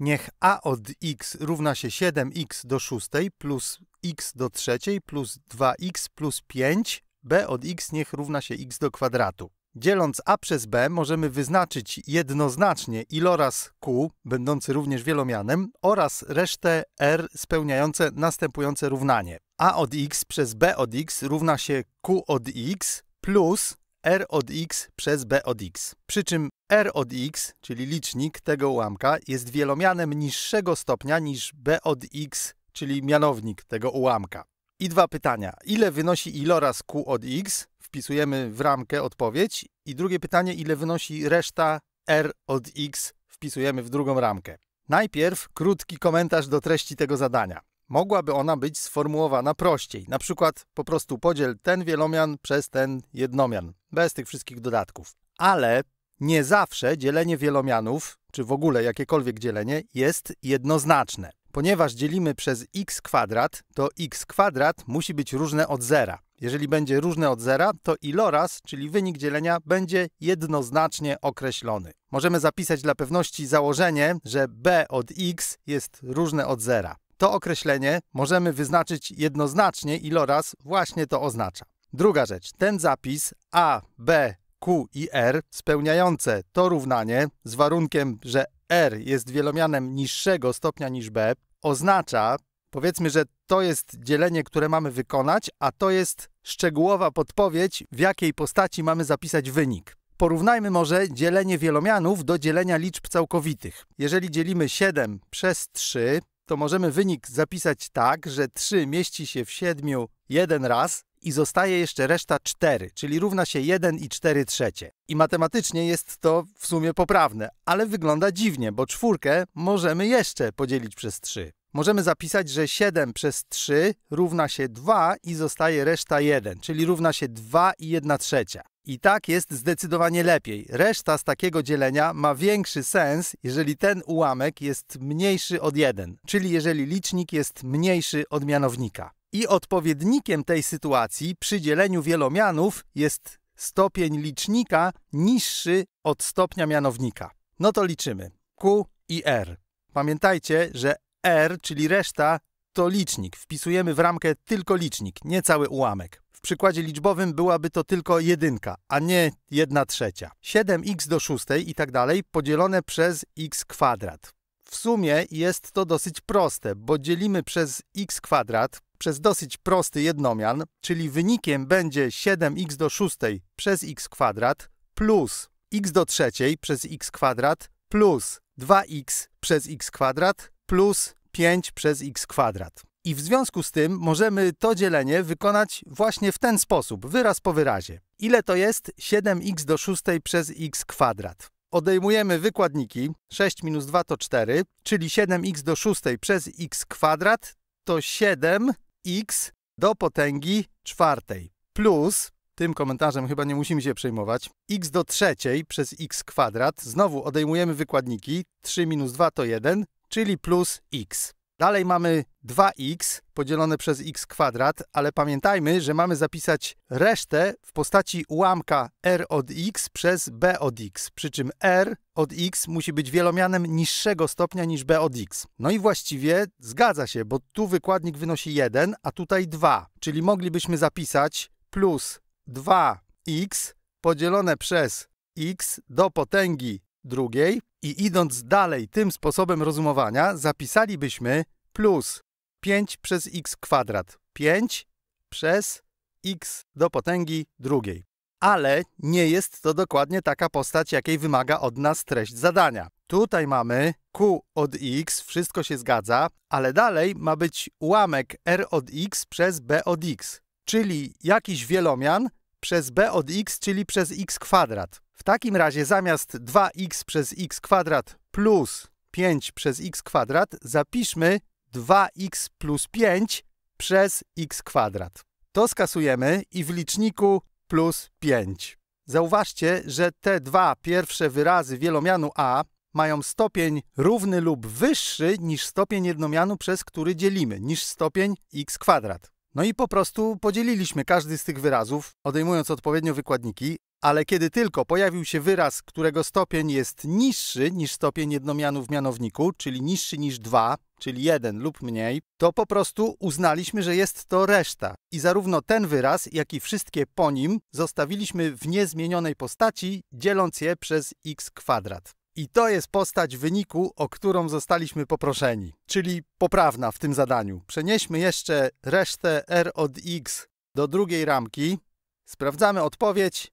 Niech a od x równa się 7x do 6 plus x do 3 plus 2x plus 5, b od x niech równa się x do kwadratu. Dzieląc a przez b możemy wyznaczyć jednoznacznie iloraz q, będący również wielomianem, oraz resztę r spełniające następujące równanie. a od x przez b od x równa się q od x plus r od x przez b od x. Przy czym r od x, czyli licznik tego ułamka, jest wielomianem niższego stopnia niż b od x, czyli mianownik tego ułamka. I dwa pytania. Ile wynosi iloraz q od x? Wpisujemy w ramkę odpowiedź. I drugie pytanie, ile wynosi reszta r od x? Wpisujemy w drugą ramkę. Najpierw krótki komentarz do treści tego zadania. Mogłaby ona być sformułowana prościej, na przykład po prostu podziel ten wielomian przez ten jednomian, bez tych wszystkich dodatków. Ale nie zawsze dzielenie wielomianów, czy w ogóle jakiekolwiek dzielenie, jest jednoznaczne. Ponieważ dzielimy przez x kwadrat, to x kwadrat musi być różne od zera. Jeżeli będzie różne od zera, to iloraz, czyli wynik dzielenia, będzie jednoznacznie określony. Możemy zapisać dla pewności założenie, że b od x jest różne od zera. To określenie możemy wyznaczyć jednoznacznie, iloraz właśnie to oznacza. Druga rzecz, ten zapis A, B, Q i R spełniające to równanie z warunkiem, że R jest wielomianem niższego stopnia niż B, oznacza, powiedzmy, że to jest dzielenie, które mamy wykonać, a to jest szczegółowa podpowiedź, w jakiej postaci mamy zapisać wynik. Porównajmy może dzielenie wielomianów do dzielenia liczb całkowitych. Jeżeli dzielimy 7 przez 3, to możemy wynik zapisać tak, że 3 mieści się w 7 jeden raz i zostaje jeszcze reszta 4, czyli równa się 1 i 4 trzecie. I matematycznie jest to w sumie poprawne, ale wygląda dziwnie, bo czwórkę możemy jeszcze podzielić przez 3. Możemy zapisać, że 7 przez 3 równa się 2 i zostaje reszta 1, czyli równa się 2 i 1 trzecia. I tak jest zdecydowanie lepiej. Reszta z takiego dzielenia ma większy sens, jeżeli ten ułamek jest mniejszy od 1, czyli jeżeli licznik jest mniejszy od mianownika. I odpowiednikiem tej sytuacji przy dzieleniu wielomianów jest stopień licznika niższy od stopnia mianownika. No to liczymy. Q i R. Pamiętajcie, że R, czyli reszta, to licznik. Wpisujemy w ramkę tylko licznik, nie cały ułamek. W przykładzie liczbowym byłaby to tylko jedynka, a nie jedna trzecia. 7x do szóstej i tak dalej podzielone przez x kwadrat. W sumie jest to dosyć proste, bo dzielimy przez x kwadrat przez dosyć prosty jednomian, czyli wynikiem będzie 7x do szóstej przez x kwadrat plus x do trzeciej przez x kwadrat plus 2x przez x kwadrat plus 5 przez x kwadrat. I w związku z tym możemy to dzielenie wykonać właśnie w ten sposób, wyraz po wyrazie. Ile to jest 7x do 6 przez x kwadrat? Odejmujemy wykładniki, 6 minus 2 to 4, czyli 7x do 6 przez x kwadrat to 7x do potęgi czwartej. Plus, tym komentarzem chyba nie musimy się przejmować, x do trzeciej przez x kwadrat, znowu odejmujemy wykładniki, 3 minus 2 to 1, czyli plus x. Dalej mamy 2x podzielone przez x kwadrat, ale pamiętajmy, że mamy zapisać resztę w postaci ułamka r od x przez b od x, przy czym r od x musi być wielomianem niższego stopnia niż b od x. No i właściwie zgadza się, bo tu wykładnik wynosi 1, a tutaj 2, czyli moglibyśmy zapisać plus 2x podzielone przez x do potęgi drugiej i idąc dalej tym sposobem rozumowania zapisalibyśmy plus 5 przez x kwadrat. 5 przez x do potęgi drugiej. Ale nie jest to dokładnie taka postać, jakiej wymaga od nas treść zadania. Tutaj mamy q od x, wszystko się zgadza, ale dalej ma być ułamek r od x przez b od x, czyli jakiś wielomian przez b od x, czyli przez x kwadrat. W takim razie zamiast 2x przez x kwadrat plus 5 przez x kwadrat zapiszmy 2x plus 5 przez x kwadrat. To skasujemy i w liczniku plus 5. Zauważcie, że te dwa pierwsze wyrazy wielomianu a mają stopień równy lub wyższy niż stopień jednomianu, przez który dzielimy, niż stopień x kwadrat. No i po prostu podzieliliśmy każdy z tych wyrazów, odejmując odpowiednio wykładniki, ale kiedy tylko pojawił się wyraz, którego stopień jest niższy niż stopień jednomianu w mianowniku, czyli niższy niż 2, czyli 1 lub mniej, to po prostu uznaliśmy, że jest to reszta. I zarówno ten wyraz, jak i wszystkie po nim zostawiliśmy w niezmienionej postaci, dzieląc je przez x kwadrat. I to jest postać wyniku, o którą zostaliśmy poproszeni, czyli poprawna w tym zadaniu. Przenieśmy jeszcze resztę R od X do drugiej ramki, sprawdzamy odpowiedź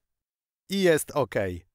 i jest OK.